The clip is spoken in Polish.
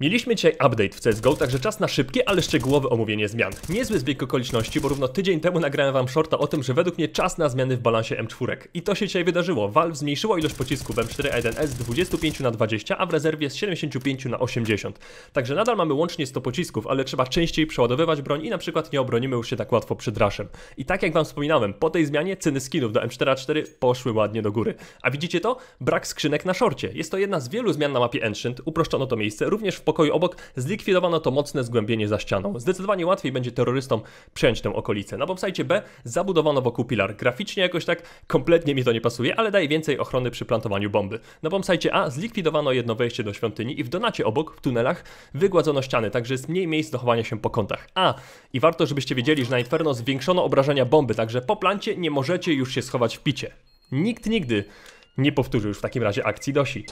Mieliśmy dzisiaj update w CSGO, także czas na szybkie, ale szczegółowe omówienie zmian. Niezły zbieg okoliczności, bo równo tydzień temu nagrałem wam shorta o tym, że według mnie czas na zmiany w balansie M4. I to się dzisiaj wydarzyło. Valve zmniejszyło ilość pocisków M4A1S z 25 na 20, a w rezerwie z 75 na 80. Także nadal mamy łącznie 100 pocisków, ale trzeba częściej przeładowywać broń i na przykład nie obronimy już się tak łatwo przed raszem. I tak jak wam wspominałem, po tej zmianie ceny skinów do M4A4 poszły ładnie do góry. A widzicie to? Brak skrzynek na szorcie. Jest to jedna z wielu zmian na mapie Ancient. Uproszczono to miejsce również w pokoju obok, zlikwidowano to mocne zgłębienie za ścianą. Zdecydowanie łatwiej będzie terrorystom przejąć tę okolicę. Na bombsite B zabudowano wokół pilar. Graficznie jakoś tak kompletnie mi to nie pasuje, ale daje więcej ochrony przy plantowaniu bomby. Na bombsite A zlikwidowano jedno wejście do świątyni i w donacie obok, w tunelach, wygładzono ściany, także jest mniej miejsc do chowania się po kątach. A, i warto żebyście wiedzieli, że na Inferno zwiększono obrażenia bomby, także po plancie nie możecie już się schować w picie. Nikt nigdy nie powtórzył już w takim razie akcji Dosi.